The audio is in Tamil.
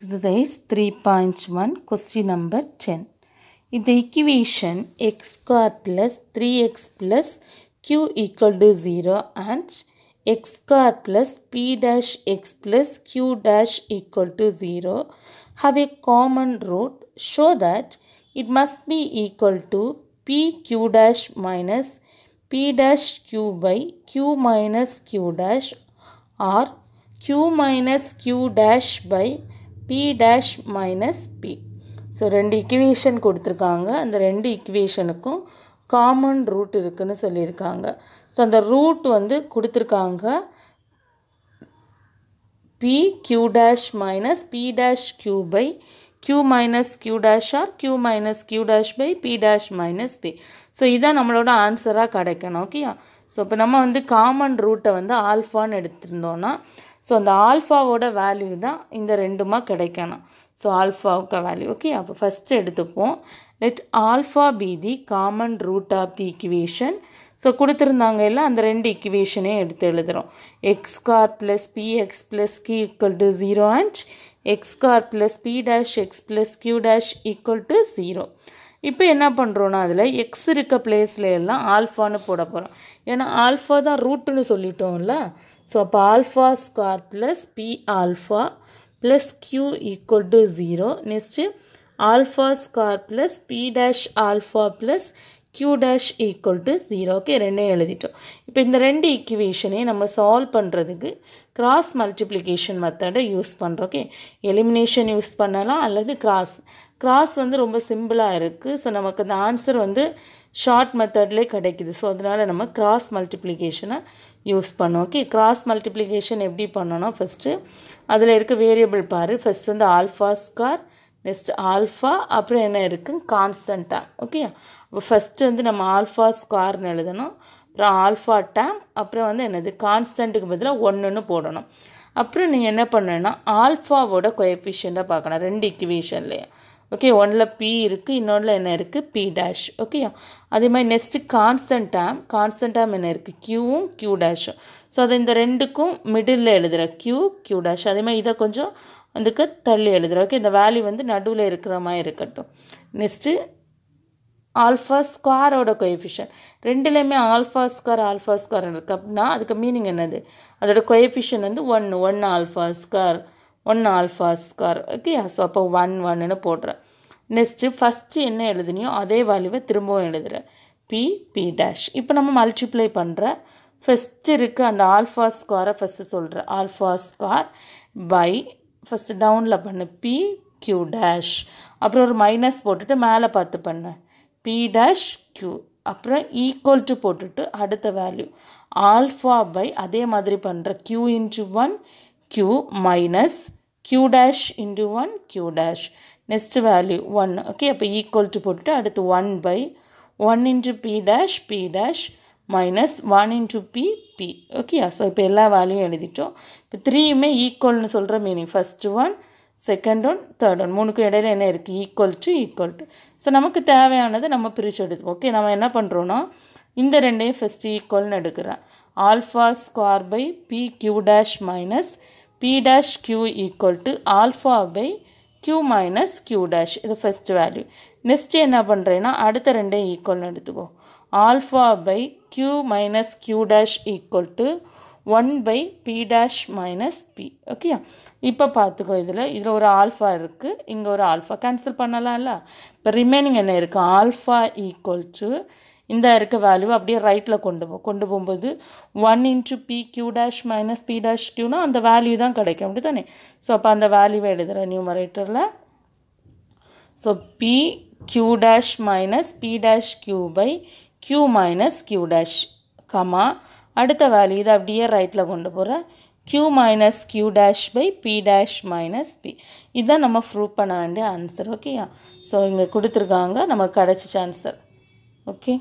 Exercise 3.1 question number 10. If the equation x square plus 3x plus q equal to 0 and x square plus p dash x plus q dash equal to 0 have a common root, show that it must be equal to p q dash minus p dash q by q minus q dash or q minus q dash by p dash minus p so ரெண்டு இக்குவேஷன் கொடுத்துருக்காங்க அந்த ரெண்டு இக்குவேஷனுக்கும் காமன் ரூட் இருக்குதுன்னு சொல்லியிருக்காங்க ஸோ அந்த ரூட் வந்து கொடுத்துருக்காங்க p q dash minus p dash q by q minus q dash or q minus q dash by p dash minus p so இதான் நம்மளோட ஆன்சராக கிடைக்கணும் ஓகேயா ஸோ இப்போ நம்ம வந்து காமன் ரூட்டை வந்து ஆல்ஃபான்னு எடுத்திருந்தோன்னா ஸோ அந்த ஆல்ஃபாவோட வேல்யூ தான் இந்த ரெண்டுமா கிடைக்கணும் ஸோ ஆல்ஃபாவுக்கு வேல்யூ ஓகே அப்போ ஃபஸ்ட்டு எடுத்துப்போம் let alpha be the common root of the equation so கொடுத்துருந்தாங்க இல்லை அந்த ரெண்டு இக்குவேஷனையும் எடுத்து எழுதுகிறோம் x square plus p x plus q equal to zero and x square plus p dash x plus q dash equal to zero இப்போ என்ன பண்ணுறோன்னா அதில் எக்ஸ் இருக்க பிளேஸில் எல்லாம் ஆல்ஃபான்னு போட போகிறோம் ஏன்னா ஆல்ஃபா தான் ரூட்டுன்னு சொல்லிட்டோம்ல So, அப்போ alpha square plus p alpha plus q equal to zero next alpha square plus p dash alpha plus q dash equal to zero okay ரெண்டையும் எழுதிட்டோம் இப்போ இந்த ரெண்டு ஈக்குவேஷனே நம்ம சால்வ் பண்ணுறதுக்கு கிராஸ் மல்டிப்ளிகேஷன் மெத்தடை யூஸ் பண்ணுறோம் ஓகே எலிமினேஷன் யூஸ் பண்ணலாம் அல்லது கிராஸ் கிராஸ் வந்து ரொம்ப சிம்பிளாக இருக்குது ஸோ நமக்கு அந்த ஆன்சர் வந்து ஷார்ட் மெத்தட்லேயே கிடைக்குது ஸோ அதனால் நம்ம கிராஸ் மல்டிப்ளிகேஷனை யூஸ் பண்ணோம் ஓகே கிராஸ் மல்டிப்ளிகேஷன் எப்படி பண்ணணும் ஃபஸ்ட்டு அதில் இருக்க வேரியபிள் பாரு ஃபஸ்ட் வந்து ஆல்ஃபா ஸ்கார் நெக்ஸ்ட் ஆல்ஃபா அப்புறம் என்ன இருக்குது கான்ஸ்டண்ட்டாக ஓகே ஃபஸ்ட்டு வந்து நம்ம ஆல்ஃபா ஸ்கொயர்னு எழுதணும் அப்புறம் ஆல்ஃபா டேம் அப்புறம் வந்து என்னது கான்ஸ்டண்ட்டுக்கு பதிலாக ஒன்றுன்னு போடணும் அப்புறம் நீங்கள் என்ன பண்ணணும்னா ஆல்ஃபாவோட கொஎஃபிஷியண்ட்டாக பார்க்கணும் ரெண்டு இக்குவேஷன்லேயும் ஓகே ஒன்றில் பி இருக்குது இன்னொன்றில் என்ன இருக்குது பி டேஷ் ஓகேயா அதே மாதிரி next constant term constant term என்ன இருக்குது க்யூவும் க்யூ டேஷும் ஸோ அதை இந்த ரெண்டுக்கும் மிடில் எழுதுகிறேன் க்யூ க்யூ டேஷ் அதே மாதிரி இதை கொஞ்சம் அதுக்கு தள்ளி எழுதுகிறேன் ஓகே இந்த வேல்யூ வந்து நடுவில் இருக்கிற மாதிரி இருக்கட்டும் நெக்ஸ்ட்டு ஆல்ஃபா ஸ்கொயரோட கொஎஃபிஷியன் ரெண்டுலேயுமே ஆல்ஃபா ஸ்கொயர் ஆல்ஃபா ஸ்கொயர் இருக்குது அப்படின்னா அதுக்கு மீனிங் என்னது அதோடய கொஎஃபிஷியன் வந்து ஒன்று ஒன் ஆல்ஃபா ஸ்கொயர் ஒன்று ஆல்ஃபா ஸ்கார் ஓகேயா ஸோ அப்போ ஒன் ஒன்னு போடுறேன் நெக்ஸ்ட்டு ஃபஸ்ட்டு என்ன எழுதுனியோ அதே வேல்யூவை திரும்பவும் எழுதுகிறேன் பி பி டேஷ் இப்போ நம்ம மல்டிப்ளை பண்ணுற ஃபஸ்ட்டு இருக்குது அந்த ஆல்ஃபா ஸ்காரை ஃபஸ்ட்டு சொல்கிற ஆல்ஃபா ஸ்கார் பை ஃபஸ்ட்டு டவுனில் பண்ணு பி கியூ டேஷ் அப்புறம் ஒரு மைனஸ் போட்டுட்டு மேலே பார்த்து பண்ணு பி டேஷ் கியூ அப்புறம் ஈக்குவல் டு போட்டுட்டு அடுத்த வேல்யூ ஆல்ஃபா பை அதே மாதிரி பண்ணுற q into one q minus q dash into one q dash next value one okay அப்போ ஈக்குவல் to போட்டு அடுத்து 1 by 1 into p dash p dash minus 1 into p p ஓகேயா ஸோ இப்போ எல்லா வேல்யூவும் எழுதிட்டோம் இப்போ த்ரீயுமே ஈக்குவல்னு சொல்கிற meaning first one second one third one மூணுக்கும் இடையில என்ன இருக்குது equal to equal to so நமக்கு தேவையானது நம்ம பிரித்து எடுத்துப்போம் ஓகே நம்ம என்ன பண்ணுறோன்னா இந்த ரெண்டையும் ஃபஸ்ட்டு ஈக்குவல்னு எடுக்கிறேன் alpha square by p q dash minus p dash Q equal to alpha by Q minus Q dash இது first value next என்ன பண்ணுறேன்னா அடுத்த ரெண்டே ஈக்குவல்னு எடுத்துக்கோ alpha by q minus q dash equal to one by p dash minus p okay இப்போ பார்த்துக்கோ இதில் இதில் ஒரு ஆல்ஃபா இருக்குது இங்கே ஒரு ஆல்ஃபா கேன்சல் பண்ணலாம்ல இப்போ ரிமைனிங் என்ன இருக்குது ஆல்ஃபா ஈக்குவல் டு இந்த இருக்க வேல்யூ அப்படியே ரைட்டில் கொண்டு போ கொண்டு போகும்போது one into p q dash minus p dash கியூனா அந்த வேல்யூ தான் கிடைக்கும் அப்படி தானே ஸோ அப்போ அந்த வேல்யூவை எழுதுகிறேன் நியூமரேட்டரில் so p q dash minus p dash q by q minus q dash comma அடுத்த வேல்யூ இதை அப்படியே ரைட்டில் கொண்டு போகிறேன் q minus q dash by p dash minus p இதுதான் நம்ம ப்ரூவ் பண்ண வேண்டிய ஆன்சர் ஓகேயா ஸோ இங்கே கொடுத்துருக்காங்க நமக்கு கிடச்சிச்சு ஆன்சர் ஓகே